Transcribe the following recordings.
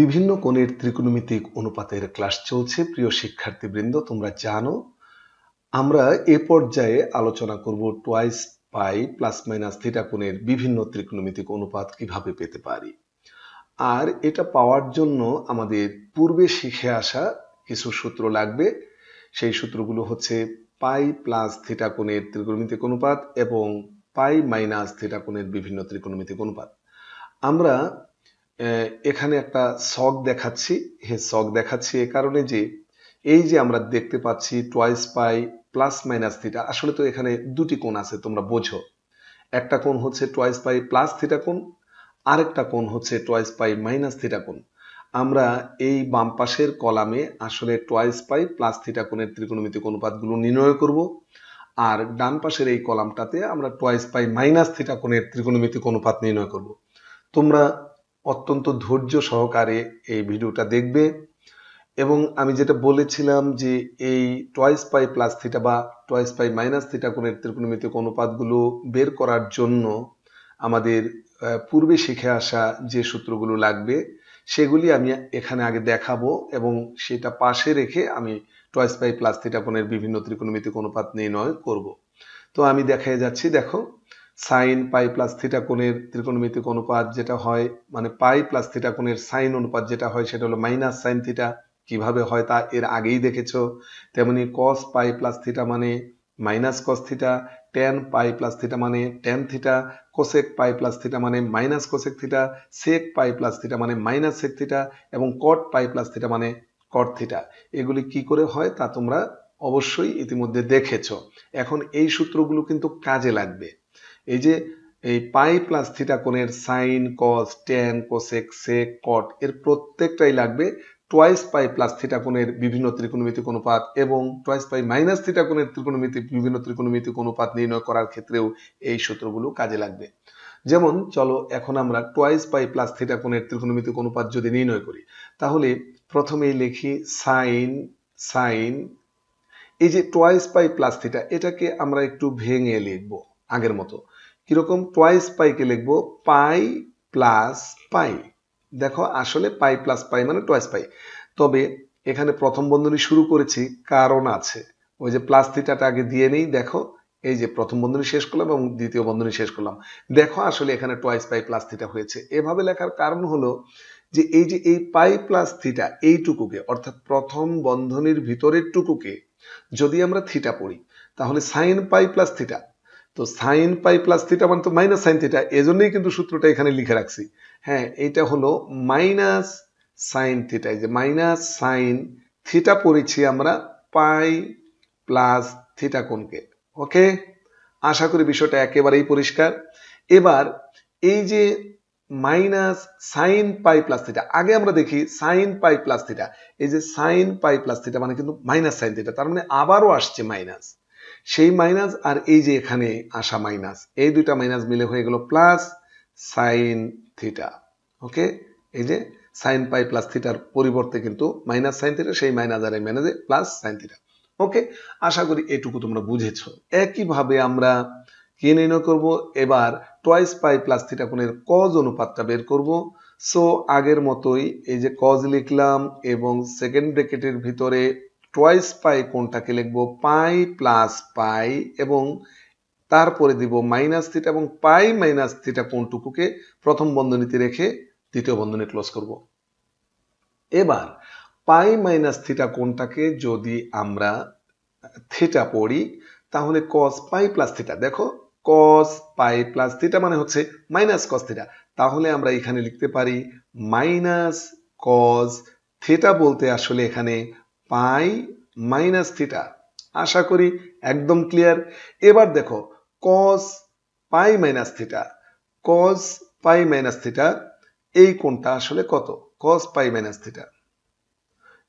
বিভিন্ন কোণের ত্রিকোণমিতিক অনুপাতের ক্লাস চলছে প্রিয় শিক্ষার্থীবৃন্দ তোমরা জানো আমরা এ পর্যায়ে আলোচনা করব twice pi plus minus theta কোণের বিভিন্ন ত্রিকোণমিতিক অনুপাত কিভাবে পেতে পারি আর এটা পাওয়ার জন্য আমাদের পূর্বে শিখে আসা কিছু সূত্র লাগবে সেই সূত্রগুলো হচ্ছে পাই প্লাস থিটা কোণের ত্রিকোণমিতিক অনুপাত এবং পাই মাইনাস থিটা কোণের বিভিন্ন ত্রিকোণমিতিক অনুপাত আমরা এখানে একটা সক দেখাচ্ছি হে সক দেখাচ্ছি এ কারণে যে এই যে আমরা দেখতে পাচ্ছি twice pi plus minus theta আসলে তো এখানে দুটি কোণ আছে তোমরা বোঝো একটা কোণ হচ্ছে টয়েস পাই প্লাস থিটা কোণ আরেকটা কোণ হচ্ছে টয়েস পাই মাইনাস থিটা কোণ আমরা এই বাম পাশের কলামে আসলে টয়েস পাই প্লাস থিটা কোণের ত্রিকোণমিতিক অনুপাতগুলো নির্ণয় করব আর ডান পাশের এই কলামটাতে আমরা টয়েস পাই মাইনাস থিটা কোণের ত্রিকোণমিতিক অনুপাত নির্ণয় করব তোমরা অত্যন্ত ধৈর্য সহকারে এই ভিডিওটা দেখবে এবং আমি যেটা বলেছিলাম যে এই টয়েস পাই প্লাস থিটা বা টয়েস পাই মাইনাস থিটা কোণের ত্রিকোণমিতিক অনুপাতগুলো বের করার জন্য আমাদের পূর্বে শিখে আসা যে সূত্রগুলো লাগবে সেগুলি আমি এখানে আগে দেখাবো এবং সেটা পাশে রেখে আমি টয়েস পাই প্লাস থিটা কোণের বিভিন্ন ত্রিকোণমিতিক অনুপাত নির্ণয় করব তো আমি দেখাই যাচ্ছি দেখো সাইন পাই প্লাস থিটা কোণের ত্রিকোণমিতিক অনুপাত যেটা হয় মানে পাই প্লাস থিটা কোণের সাইন অনুপাত যেটা হয় সেটা হলো মাইনাস সাইন থিটা কিভাবে হয় তা এর আগেই দেখেছ তেমনি কস পাই প্লাস থিটা মানে minus cos theta tan pi plus theta মানে tan theta cosec pi plus theta মানে minus cosec theta sec pi plus theta মানে মাইনাস সেক থিটা এবং কট পাই প্লাস থিটা মানে cot theta এগুলি কি করে হয় তা তোমরা অবশ্যই ইতিমধ্যে দেখেছ এখন এই সূত্রগুলো কিন্তু কাজে লাগবে এই যে এই পাই প্লাস থিটা কোণের sine cos tan cosec sec cot এর প্রত্যেকটাই লাগবে টোয়াইস পাই প্লাস থিটা কোণের বিভিন্ন ত্রিকোণমিতিক অনুপাত এবং টোয়াইস পাই মাইনাস থিটা কোণের ত্রিকোণমিতিক বিভিন্ন ত্রিকোণমিতিক অনুপাত নির্ণয় করার ক্ষেত্রেও এই সূত্রগুলো কাজে লাগবে যেমন চলো এখন আমরা টোয়াইস পাই প্লাস থিটা কোণের ত্রিকোণমিতিক অনুপাত যদি নির্ণয় করি তাহলে প্রথমেই লিখি সাইন সাইন এই যে টোয়াইস পাই প্লাস থিটা এটাকে আমরা একটু ভেঙে লিখব আগের মতো কীরকম টয়েস পাইকে লিখবো পাই প্লাস পাই দেখো আসলে পাই প্লাস পাই মানে টোয়াইস পাই তবে এখানে প্রথম বন্ধনী শুরু করেছি কারণ আছে ওই যে প্লাস থিটাটা আগে দিয়ে নেই দেখো এই যে প্রথম বন্ধনী শেষ করলাম এবং দ্বিতীয় বন্ধনী শেষ করলাম দেখো আসলে এখানে টোয়াইস পাই প্লাস থিটা হয়েছে এভাবে লেখার কারণ হলো যে এই যে এই পাই প্লাস থিটা এইটুকুকে অর্থাৎ প্রথম বন্ধনীর ভিতরের টুকুকে যদি আমরা থিটা পড়ি তাহলে সাইন পাই প্লাস থিটা তো সাইন পাই প্লাস থিটা মানে তো মাইনাস সাইন থিটা এজন্যই কিন্তু সূত্রটা এখানে লিখে রাখছি হ্যাঁ এটা হলো মাইনাস সাইন থিটা এই যে মাইনাস সাইন থিটা পড়েছি আমরা পাই প্লাস থিটা কোনকে ওকে আশা করি বিষয়টা একেবারেই পরিষ্কার এবার এই যে minus sine pi plus theta আগে আমরা দেখি সাইন পাই প্লাস থিটা এই যে সাইন পাই প্লাস থিটা মানে কিন্তু মাইনাস সাইন থিটা তার মানে আবারও আসছে মাইনাস সেই মাইনাস আর এই যে এখানে আসা মাইনাস এই দুইটা মাইনাস মিলে হয়ে গেল প্লাস সাইন থিটা ওকে এই যে সাইন পাই প্লাস থিটার পরিবর্তে কিন্তু মাইনাস সাইন থিটা সেই মাইনাস আর এই মাইনাসে প্লাস সাইন থিটা ওকে আশা করি এটুকু তোমরা বুঝেছ একইভাবে আমরা কি নির্ণয় করব এবার টয়েস পাই প্লাস থিটা কোণের কজ অনুপাতটা বের করব সো আগের মতোই এই যে কজ লিখলাম এবং সেকেন্ড ব্রেকেটের ভিতরে টয়েস পাই কোনটাকে লিখব পাই প্লাস পাই এবং তারপরে দিব মাইনাস থিটা এবং পাই মাইনাস থিটা কোনটুকুকে প্রথম বন্ধনীতে রেখে দ্বিতীয় বন্ধনী ক্লোজ করব এবার পাই মাইনাস থিটা কোনটাকে যদি আমরা থিটা পড়ি তাহলে কস পাই প্লাস থিটা দেখো কস পাই প্লাস থিটা মানে হচ্ছে মাইনাস কস থিটা তাহলে আমরা এখানে লিখতে পারি মাইনাস কস থিটা বলতে আসলে এখানে পাই মাইনাস থিটা আশা করি একদম ক্লিয়ার এবার দেখো cos pi minus theta cos pi minus theta এই কোণটা আসলে কত কস পাই মাইনাস থিটা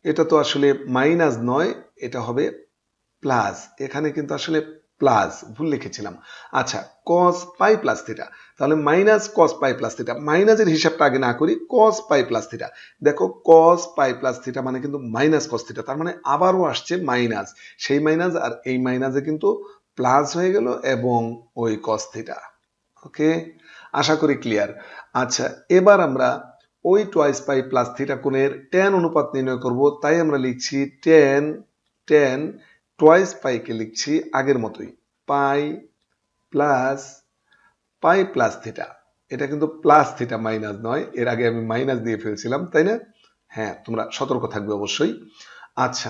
এটা তো আসলে মাইনাস নয় এটা হবে প্লাস এখানে কিন্তু আসলে প্লাস ভুল লিখেছিলাম আচ্ছা কস পাই প্লাস থিটা তাহলে minus cos pi plus theta মাইনাসের হিসাবটা আগে না করি কস পাই প্লাস থিটা দেখো কস পাই প্লাস থিটা মানে কিন্তু মাইনাস কস থিটা তার মানে আবারও আসছে মাইনাস সেই মাইনাস আর এই মাইনাসে কিন্তু প্লাস হয়ে গেল এবং ওই কস থিটা ওকে আশা করি ক্লিয়ার আচ্ছা এবার আমরা ওই টয়েস পাই প্লাস থিটা কোণের টেন অনুপাত নির্ণয় করব তাই আমরা লিখছি টেন টেন টয়েস পাইকে লিখছি আগের মতোই pi plus pi plus theta এটা কিন্তু প্লাস থিটা মাইনাস নয় এর আগে আমি মাইনাস দিয়ে ফেলছিলাম তাই না হ্যাঁ তোমরা সতর্ক থাকবে অবশ্যই আচ্ছা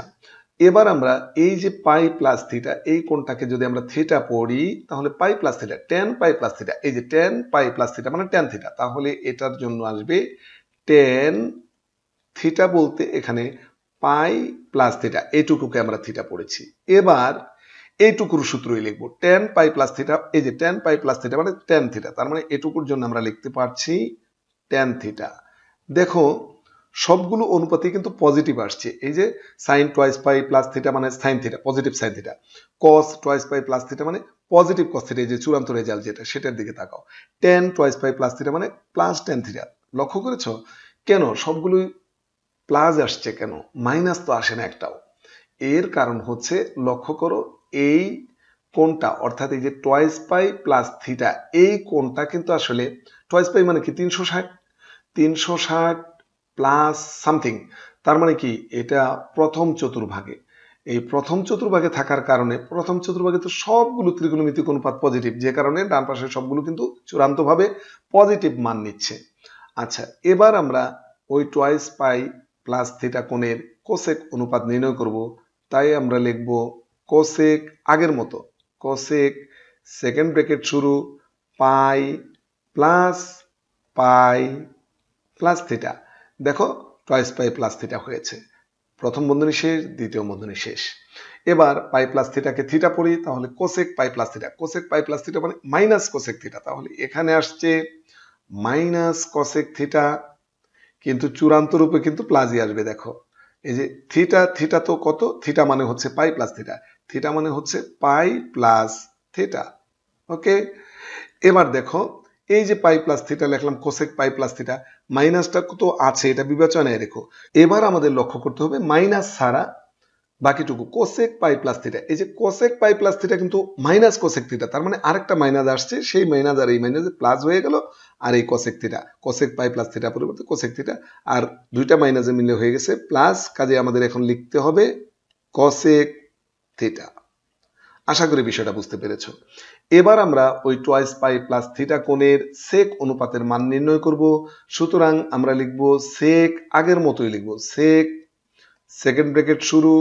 এবার আমরা এই যে পাই প্লাস থিটা এই কোনটাকে যদি আমরা থিটা পড়ি তাহলে pi plus theta tan pi plus theta এই যে টেন পাই প্লাস থিটা মানে টেন থিটা তাহলে এটার জন্য আসবে টেন থিটা বলতে এখানে পাই প্লাস থিটা এটুকুকে আমরা থিটা পড়েছি এবার এইটুকুর সূত্রই লিখবো টেন পাই প্লাস থিটা এই যে টেন পাই প্লাস থিটা মানে টেন থিটা তার মানে এটুকুর জন্য আমরা লিখতে পারছি টেন থিটা দেখো সবগুলো অনুপাতে কিন্তু পজিটিভ আসছে এই যে sine twice pi plus theta মানে sine theta positive sine theta cos twice pi plus theta মানে পজিটিভ কস থিটা এই যে চূড়ান্ত রেজাল্ট যেটা সেটার দিকে তাকাও tan twice pi plus theta মানে প্লাস টেন থিটা লক্ষ্য করেছো কেন সবগুলোই প্লাস আসছে কেন মাইনাস তো আসে না একটাও এর কারণ হচ্ছে লক্ষ্য করো এই কোনটা অর্থাৎ এই যে টয়েস পাই প্লাস থিটা এই কোনটা কিন্তু আসলে টয়েস পাই মানে কি তিনশো ষাট তিনশো ষাট প্লাস সামথিং তার মানে কি এটা প্রথম চতুর্ভাগে এই প্রথম চতুর্ভাগে থাকার কারণে প্রথম চতুর্ভাগে তো সবগুলো ত্রিকোণমিতিক অনুপাত পজিটিভ যে কারণে ডান পাশে সবগুলো কিন্তু চূড়ান্তভাবে পজিটিভ মান নিচ্ছে আচ্ছা এবার আমরা ওই টয়েস পাই প্লাস থিটা কোণের কোসেক অনুপাত নির্ণয় করব তাই আমরা লিখব কোসেক আগের মতো কোসেক সেকেন্ড ব্র্যাকেট শুরু pi plus pi plus theta দেখো টয়েস পাই প্লাস থিটা হয়েছে প্রথম বন্ধনী শেষ দ্বিতীয় বন্ধনী শেষ এবার পাই প্লাস থিটাকে থিটা পড়ি তাহলে cosec pi plus theta cosec pi plus theta মানে মাইনাস কোসেক থিটা তাহলে এখানে আসছে মাইনাস কোসেক থিটা কিন্তু চূড়ান্ত রূপে কিন্তু প্লাজি আসবে দেখো এই যে থিটা থিটা তো কত থিটা মানে হচ্ছে পাই প্লাস থিটা থিটা মানে হচ্ছে পাই প্লাস থিটা ওকে এবার দেখো এই যে পাই প্লাস থিটা লেখলাম কোসেক পাই প্লাস থিটা মাইনাসটা তো আছে এটা বিবেচনায় রেখো এবার আমাদের লক্ষ্য করতে হবে মাইনাস ছাড়া বাকিটুকু কোসেক পাই প্লাস থিটা এই যে কোসেক পাই প্লাস থিটা কিন্তু মাইনাস কোসেক থিটা তার মানে আরেকটা মাইনাস আসছে সেই মাইনাস আর এই মাইনাস প্লাস হয়ে গেল আর এই cosec theta cosec pi plus theta পরিবর্তে কোসেক থিটা আর দুইটা মাইনাসে মিলে হয়ে গেছে প্লাস কাজে আমাদের এখন লিখতে হবে কসেক থিটা আশা করি বিষয়টা বুঝতে পেরেছ এবার আমরা ওই টয়েস পাই প্লাস থিটা কোণের সেক অনুপাতের মান নির্ণয় করব সুতরাং আমরা লিখব সেক আগের মতোই লিখব সেক সেকেন্ড ব্রেকেট শুরু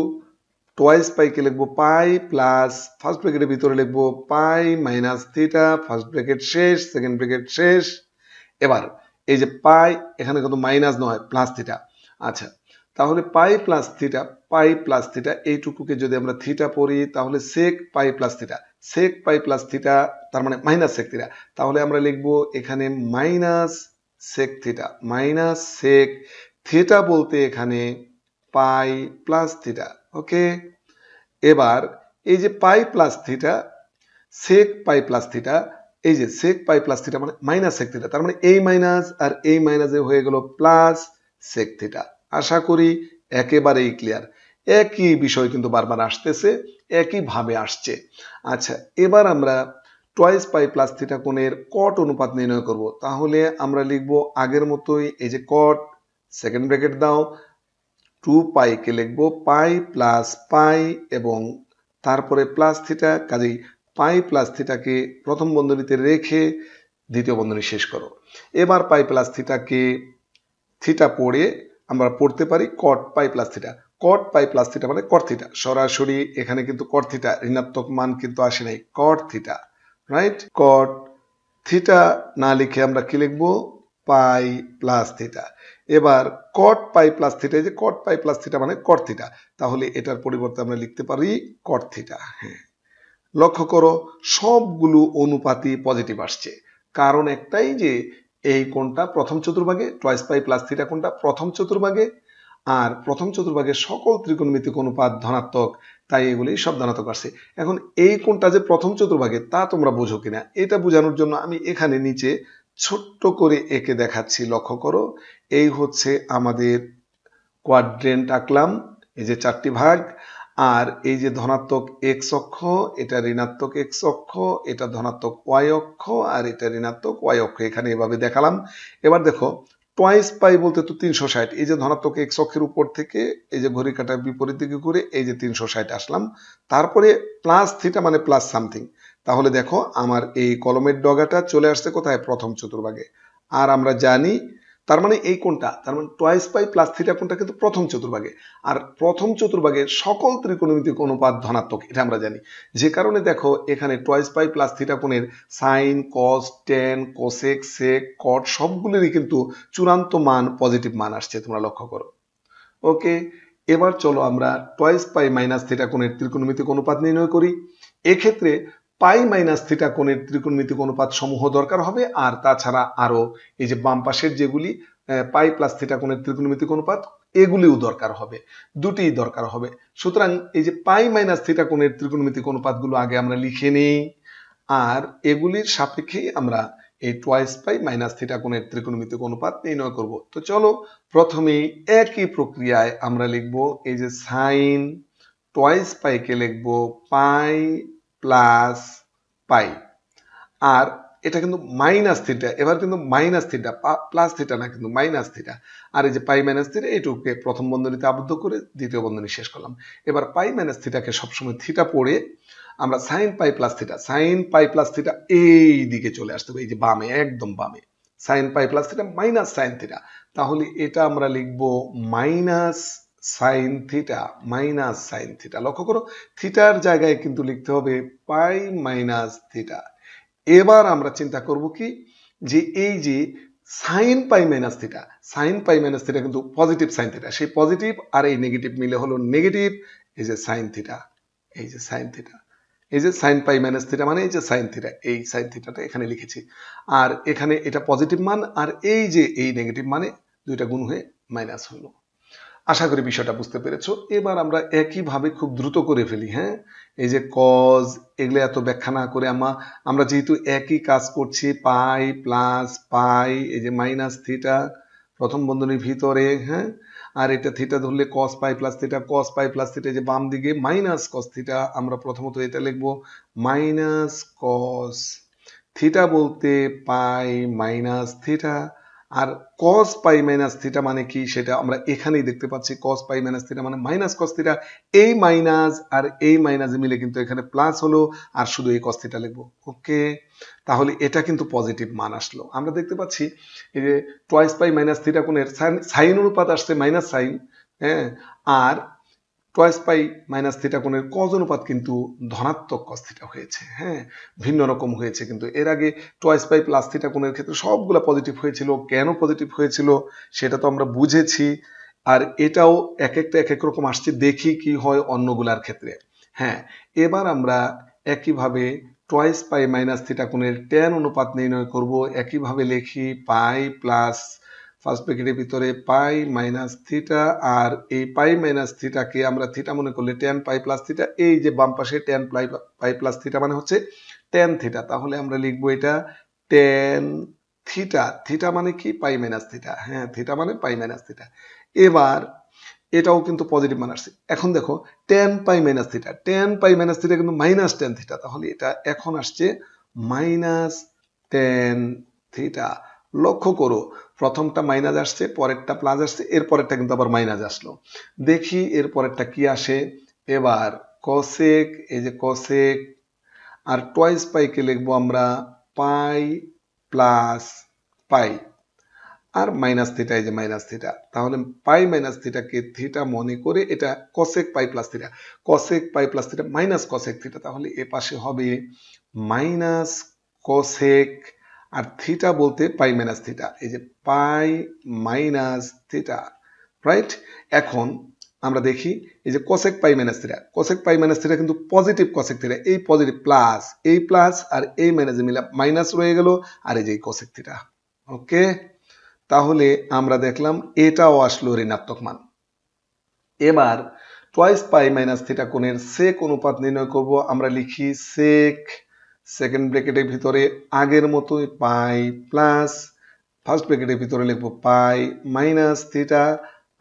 টোয়াইস পাইকে লিখবো পাই প্লাস ফার্স্ট ব্র্যাকেটের ভিতরে লিখবো pi minus theta first bracket শেষ সেকেন্ড ব্র্যাকেট শেষ এবার এই যে পাই এখানে কিন্তু মাইনাস নয় প্লাস থিটা আচ্ছা তাহলে pi plus theta pi plus theta এইটুকুকে যদি আমরা থিটা পড়ি তাহলে sec pi plus theta sec pi plus theta তার মানে মাইনাস সেক থিটা তাহলে আমরা লিখব এখানে minus sec theta minus sec theta বলতে এখানে পাই প্লাস থিটা ওকে এবার এই যে pi plus theta sec pi plus theta এই যে সেক পাই প্লাস থিটা মানে মাইনাস সেক থিটা তার মানে এই মাইনাস আর এই মাইনাসে হয়ে গেল প্লাস সেক থিটা আশা করি একেবারেই ক্লিয়ার একই বিষয় কিন্তু বারবার আসতেছে একইভাবে আসছে আচ্ছা এবার আমরা টয়েস পাই প্লাস থিটা কোণের কট অনুপাত নির্ণয় করব তাহলে আমরা লিখব আগের মতোই এই যে কট সেকেন্ড ব্র্যাকেট দাও টু পাইকে লিখব পাই প্লাস পাই এবং তারপরে প্লাস থিটা কাজেই পাই প্লাস থিটাকে প্রথম বন্ধনীতে রেখে দ্বিতীয় বন্ধনী শেষ করো এবার পাই প্লাস থিটাকে থিটা পড়ে আমরা পড়তে পারি cot pi plus theta cot pi plus theta মানে কট থিটা সরাসরি এখানে কিন্তু কট থিটা ঋণাত্মক মান কিন্তু আসে নাই cot theta right cot theta না লিখে আমরা কি লিখবো পাই প্লাস থিটা এবার কট পাই প্লাস থিটা যে কট পাই প্লাস থিটা মানে কট থিটা তাহলে এটার পরিবর্তে আমরা লিখতে পারি কট থিটা হ্যাঁ লক্ষ্য করো সবগুলো অনুপাতই পজিটিভ আসছে কারণ একটাই যে এই কোনটা প্রথম চতুর্ভাগে টয়েস পাই প্লাস থিটা কোনটা প্রথম চতুর্ভাগে আর প্রথম চতুর্ভাগে সকল ত্রিকোণমিতিক অনুপাত ধনাত্মক তাই এগুলি সব ধনাত্মক আসছে এখন এই কোনটা যে প্রথম চতুর্ভাগে তা তোমরা বোঝো কিনা এটা বোঝানোর জন্য আমি এখানে নিচে ছোট্ট করে একে দেখাচ্ছি লক্ষ্য করো এই হচ্ছে আমাদের কোয়াড্রেন্ট আঁকলাম এই যে চারটি ভাগ আর এই যে ধনাত্মক এক্স অক্ষ এটা ঋণাত্মক এক্স অক্ষ এটা ধনাত্মক ওয়াই অক্ষ আর এটা ঋণাত্মক ওয়াই অক্ষ এখানে এভাবে দেখালাম এবার দেখো টয়েস পাই বলতে তো তিনশো ষাট এই যে ধনাত্মক এক্স অক্ষের উপর থেকে এই যে ঘড়ি কাটা বিপরীত দিকে ঘুরে এই যে তিনশো ষাট আসলাম তারপরে প্লাস থিটা মানে প্লাস সামথিং তাহলে দেখো আমার এই কলমের ডগাটা চলে আসছে কোথায় প্রথম চতুর্ভাগে আর আমরা জানি তার মানে এই কোনটা তার মানে টয়েস পাই প্লাস থিটা কোনটা কিন্তু প্রথম চতুর্ভাগে আর প্রথম চতুর্ভাগের সকল ত্রিকোণমিতিক অনুপাত ধনাত্মক এটা আমরা জানি যে কারণে দেখো এখানে টয়েস পাই প্লাস থিটা কোণের sine cos tan cosec sec cot সবগুলিরই কিন্তু চূড়ান্ত মান পজিটিভ মান আসছে তোমরা লক্ষ্য করো ওকে এবার চলো আমরা টয়েস পাই মাইনাস থিটা কোণের ত্রিকোণমিতিক অনুপাত নির্ণয় করি এক্ষেত্রে পাই মাইনাস থিটা কোণের ত্রিকোণমিতিক অনুপাত সমূহ দরকার হবে আর তাছাড়া আরও এই যে বাম পাশের যেগুলি পাই প্লাস থিটা কোণের ত্রিকোণমিতিক অনুপাত এগুলিও দরকার হবে দুটিই দরকার হবে সুতরাং এই যে পাই মাইনাস থিটা কোণের ত্রিকোণমিতিক অনুপাতগুলো আগে আমরা লিখে নিই আর এগুলির সাপেক্ষেই আমরা এই টোয়াইস পাই মাইনাস থিটা কোণের ত্রিকোণমিতিক অনুপাত নির্ণয় করব তো চলো প্রথমে একই প্রক্রিয়ায় আমরা লিখব এই যে সাইন টোয়াইস পাইকে লিখব পাই প্লাস পাই আর এটা কিন্তু মাইনাস থিটা এবার কিন্তু মাইনাস থিটা প্লাস থিটা না কিন্তু মাইনাস থিটা আর এই যে পাই মাইনাস থিটা এটুকুকে প্রথম বন্ধনীতে আবদ্ধ করে দ্বিতীয় বন্ধনী শেষ করলাম এবার পাই মাইনাস থিটাকে সবসময় থিটা পড়ে আমরা sine pi plus theta sine pi plus theta এই দিকে চলে আসতে হবে এই যে বামে একদম বামে sine pi plus theta minus sine theta তাহলে এটা আমরা লিখবো minus sine theta minus sine theta লক্ষ্য করো থিটার জায়গায় কিন্তু লিখতে হবে পাই মাইনাস থিটা এবার আমরা চিন্তা করব কি যে এই যে sine pi minus theta sine pi minus theta কিন্তু পজিটিভ সাইন থিটা সেই পজিটিভ আর এই নেগেটিভ মিলে হলো নেগেটিভ এই যে সাইন থিটা এই যে সাইন থিটা এই যে সাইন পাই মাইনাস থিটা মানে এই যে সাইন থিটা এই সাইন থিটাটা এখানে লিখেছি আর এখানে এটা পজিটিভ মান আর এই যে এই নেগেটিভ মানে দুইটা গুণ হয়ে মাইনাস হলো আশা করি বিষয়টা বুঝতে পেরেছো এবার আমরা একইভাবে খুব দ্রুত করে ফেলি হ্যাঁ এই যে কজ এগুলো এত ব্যাখ্যা না করে আমরা আমরা যেহেতু একই কাজ করছি পাই প্লাস পাই এই যে মাইনাস থিটা প্রথম বন্ধনীর ভিতরে হ্যাঁ আর এটা থিটা ধরলে cos pi plus theta cos pi plus theta যে বাম দিকে মাইনাস কস থিটা আমরা প্রথমত এটা লিখব মাইনাস কস থিটা বলতে পাই মাইনাস থিটা আর কস পাই মাইনাস থিটা মানে কি সেটা আমরা এখানেই দেখতে পাচ্ছি কস পাই মাইনাস থিটা মানে মাইনাস কস থিটা এই মাইনাস আর এই মাইনাস মিলে কিন্তু এখানে প্লাস হলো আর শুধু এই কস থিটা লিখবো ওকে তাহলে এটা কিন্তু পজিটিভ মান আসলো আমরা দেখতে পাচ্ছি এই যে টয়েস পাই মাইনাস থিটা কোণের সাইন অনুপাত আসছে মাইনাস সাইন হ্যাঁ আর টয়েস পাই মাইনাস থিটা কোণের কজ অনুপাত কিন্তু ধনাত্মক কস থিটা হয়েছে হ্যাঁ ভিন্ন রকম হয়েছে কিন্তু এর আগে টয়েস পাই প্লাস থিটা কোণের ক্ষেত্রে সবগুলা পজিটিভ হয়েছিল কেন পজিটিভ হয়েছিল সেটা তো আমরা বুঝেছি আর এটাও এক একটা এক এক রকম আসছে দেখি কি হয় অন্যগুলার ক্ষেত্রে হ্যাঁ এবার আমরা একইভাবে টয়েস পাই মাইনাস থিটা কোণের ট্যান অনুপাত নির্ণয় করব একইভাবে লেখি পাই প্লাস ফার্স্ট ব্র্যাকেটের ভিতরে পাই মাইনাস থিটা আর এই পাই মাইনাস থিটাকে আমরা থিটা মনে করলে টেন পাই প্লাস থিটা এই যে বাম পাশে tan pi pi plus theta মানে হচ্ছে টেন থিটা তাহলে আমরা লিখবো এটা টেন থিটা থিটা মানে কি পাই মাইনাস থিটা হ্যাঁ থিটা মানে পাই মাইনাস থিটা এবার এটাও কিন্তু পজিটিভ মান আসছে এখন দেখো tan pi minus theta tan pi minus theta কিন্তু মাইনাস টেন থিটা তাহলে এটা এখন আসছে মাইনাস টেন থিটা লক্ষ্য করো প্রথমটা মাইনাস আসছে পরেরটা প্লাস আসছে এর পরেরটা কিন্তু আবার মাইনাস আসলো দেখি এর পরেরটা কি আসে এবার কসেক এই যে কসেক আর টয়েস পাইকে লিখবো আমরা পাই প্লাস পাই আর মাইনাস থিটা এই যে মাইনাস থিটা তাহলে পাই মাইনাস থিটাকে থিটা মনে করে এটা cosec pi plus theta cosec pi plus theta minus cosec theta তাহলে এ পাশে হবে মাইনাস কসেক আর থিটা বলতে পাই মাইনাস থিটা এই যে পাই মাইনাস থিটা রাইট এখন আমরা দেখি এই যে cosec pi minus theta cosec pi minus theta কিন্তু পজিটিভ কসেক থিটা এই পজিটিভ প্লাস এই প্লাস আর এই মাইনাসে মিলা মাইনাস রয়ে গেল আর এই যে কসেক থিটা ওকে তাহলে আমরা দেখলাম এটাও আসলো ঋণাত্মক মান এবার টয়েস পাই মাইনাস থিটা কোণের সেক অনুপাত নির্ণয় করব আমরা লিখি সেক সেকেন্ড ব্রেকেটের ভিতরে আগের মতোই পাই প্লাস ফার্স্ট ব্রেকেটের ভিতরে লিখব পাই মাইনাস থিটা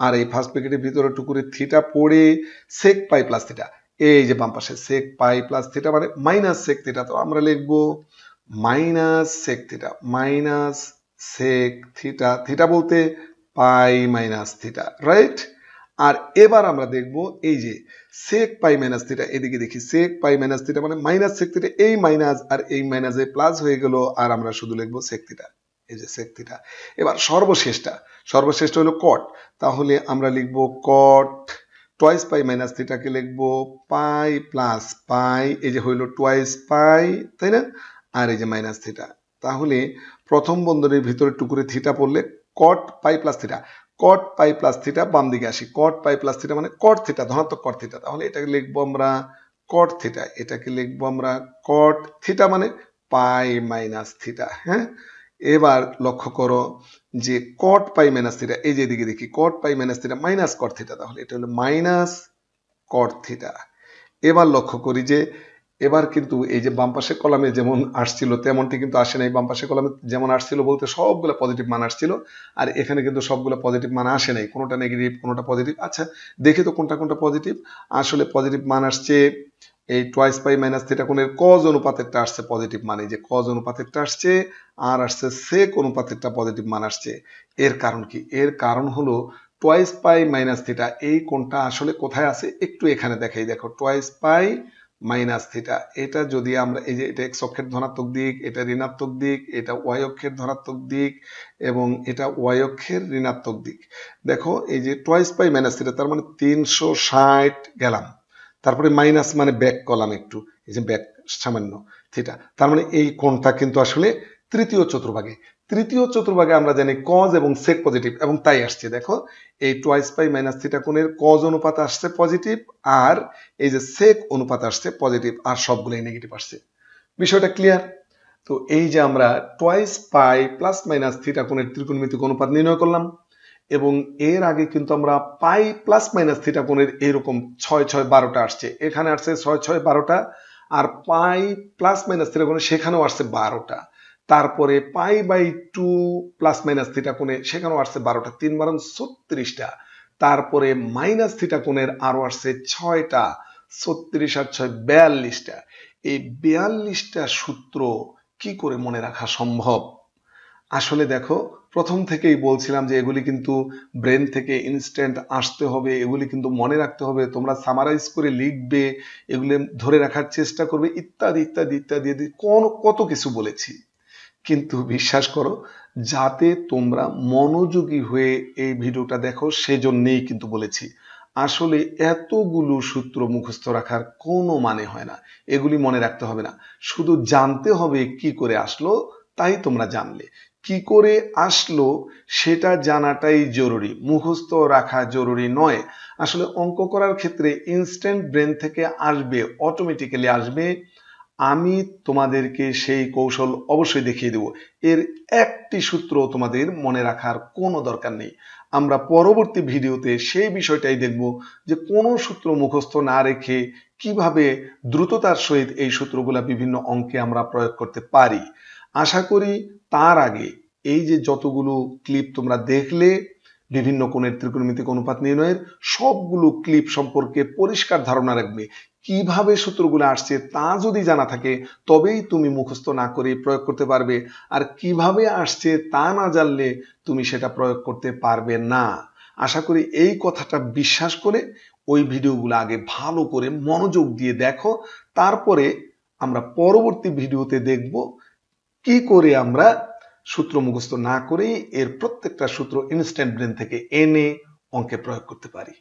আর এই ফার্স্ট ব্রেকেটের ভিতরে টুকুরে থিটা পড়ে সেক পাই প্লাস থিটা এই যে বাম পাশে সেক পাই প্লাস থিটা মানে মাইনাস সেক থিটা তো আমরা লিখব minus sec theta minus sec theta theta বলতে পাই মাইনাস থিটা রাইট আর এবার আমরা দেখব এই যে সেক পাই মাইনাস থিটা এদিকে দেখি সেক পাই মাইনাস থিটা মানে মাইনাস সেক থিটা এই মাইনাস আর এই মাইনাসে প্লাস হয়ে গেল আর আমরা শুধু লিখবো সেক থিটা এই যে সেক থিটা এবার সর্বশেষটা সর্বশ্রেষ্ঠ হলো কট তাহলে আমরা লিখব কট টয়েস পাই মাইনাস থিটাকে লিখব পাই প্লাস পাই এই যে হইল টয়েস পাই তাই না আর এই যে মাইনাস থিটা তাহলে প্রথম বন্ধনের ভিতরে টুকুরে থিটা পড়লে cot pi plus theta cot pi plus theta বাম দিকে আসি কট পাই প্লাস থিটা মানে কট থিটা ধনাত্মক কট থিটা তাহলে এটাকে লিখবো আমরা কট থিটা এটাকে লিখবো আমরা কট থিটা মানে পাই মাইনাস থিটা হ্যাঁ এবার লক্ষ্য করো যে কট পাই মাইনাস থিটা এই যে দিকে দেখি cot pi minus theta minus cot theta তাহলে এটা হলো মাইনাস কট থিটা এবার লক্ষ্য করি যে এবার কিন্তু এই যে বামপাসের কলামে যেমন আসছিল তেমনটি কিন্তু আসে নাই বাম কলামে যেমন আসছিল বলতে সবগুলো পজিটিভ মান আসছিল আর এখানে কিন্তু সবগুলো পজিটিভ মান আসে নাই কোনোটা নেগেটিভ কোনোটা পজিটিভ আচ্ছা দেখে তো কোনটা কোনটা পজিটিভ আসলে পজিটিভ মান আসছে এই টয়েস পাই মাইনাস থিটা কোণের কজ অনুপাতেরটা আসছে পজিটিভ মানে যে কজ অনুপাতেরটা আসছে আর আসছে সেক অনুপাতেরটা পজিটিভ মান আসছে এর কারণ কি এর কারণ হলো টয়েস পাই মাইনাস থিটা এই কোণটা আসলে কোথায় আছে একটু এখানে দেখাই দেখো টয়েস পাই মাইনাস থিটা এটা যদি আমরা এই যে এটা এক্স অক্ষের ধনাত্মক দিক এটা ঋণাত্মক দিক এটা ওয়াই অক্ষের ধনাত্মক দিক এবং এটা ওয়াই অক্ষের ঋণাত্মক দিক দেখো এই যে টয়েস পাই মাইনাস থিটা তার মানে তিনশো ষাট গেলাম তারপরে মাইনাস মানে ব্যাক কলাম একটু এই যে ব্যাক সামান্য থিটা তার মানে এই কোণটা কিন্তু আসলে তৃতীয় চতুর্ভাগে তৃতীয় চতুর্ভাগে আমরা জানি কজ এবং সেক পজিটিভ এবং তাই আসছে দেখো এই টোয়াইস পাই মাইনাস থিটা কোণের কজ অনুপাত আসছে পজিটিভ আর এই যে সেক অনুপাত আসছে পজিটিভ আর সবগুলোই নেগেটিভ আসছে বিষয়টা ক্লিয়ার তো এই যে আমরা twice pi plus minus theta কোণের ত্রিকোণমিতিক অনুপাত নির্ণয় করলাম এবং এর আগে কিন্তু আমরা পাই প্লাস মাইনাস থিটা কোণের এরকম ছয় ছয় বারোটা আসছে এখানে আসছে ছয় ছয় বারোটা আর পাই প্লাস মাইনাস থিটা কোণের সেখানেও আসছে বারোটা তারপরে pi by two plus minus theta কোণে সেখানেও আসছে বারোটা তিন বারণ ছত্রিশটা তারপরে মাইনাস থিটা কোণের আরও আসছে ছয়টা ছত্রিশ আর ছয় বিয়াল্লিশটা এই বিয়াল্লিশটা সূত্র কি করে মনে রাখা সম্ভব আসলে দেখো প্রথম থেকেই বলছিলাম যে এগুলি কিন্তু ব্রেন থেকে ইনস্ট্যান্ট আসতে হবে এগুলি কিন্তু মনে রাখতে হবে তোমরা সামারাইজ করে লিখবে এগুলি ধরে রাখার চেষ্টা করবে ইত্যাদি ইত্যাদি ইত্যাদি কত কিছু বলেছি কিন্তু বিশ্বাস করো যাতে তোমরা মনোযোগী হয়ে এই ভিডিওটা দেখো সেজন্যেই কিন্তু বলেছি আসলে এতগুলো সূত্র মুখস্থ রাখার কোনো মানে হয় না এগুলি মনে রাখতে হবে না শুধু জানতে হবে কি করে আসলো তাই তোমরা জানলে কি করে আসলো সেটা জানাটাই জরুরি মুখস্থ রাখা জরুরি নয় আসলে অঙ্ক করার ক্ষেত্রে ইনস্ট্যান্ট ব্রেন থেকে আসবে অটোমেটিক্যালি আসবে আমি তোমাদেরকে সেই কৌশল অবশ্যই দেখিয়ে দেব এর একটি সূত্র তোমাদের মনে রাখার কোনো দরকার নেই আমরা পরবর্তী ভিডিওতে সেই বিষয়টাই দেখব যে কোনো সূত্র মুখস্থ না রেখে কিভাবে দ্রুততার সহিত এই সূত্রগুলা বিভিন্ন অঙ্কে আমরা প্রয়োগ করতে পারি আশা করি তার আগে এই যে যতগুলো ক্লিপ তোমরা দেখলে বিভিন্ন কোণের ত্রিকোণমিতিক অনুপাত নির্ণয়ের সবগুলো ক্লিপ সম্পর্কে পরিষ্কার ধারণা রাখবে কিভাবে সূত্রগুলো আসছে তা যদি জানা থাকে তবেই তুমি মুখস্থ না করে প্রয়োগ করতে পারবে আর কিভাবে আসছে তা না জানলে তুমি সেটা প্রয়োগ করতে পারবে না আশা করি এই কথাটা বিশ্বাস করে ওই ভিডিওগুলো আগে ভালো করে মনোযোগ দিয়ে দেখো তারপরে আমরা পরবর্তী ভিডিওতে দেখব কি করে আমরা সূত্র মুখস্থ না করেই এর প্রত্যেকটা সূত্র ইনস্ট্যান্ট ব্রেন থেকে এনে অঙ্কে প্রয়োগ করতে পারি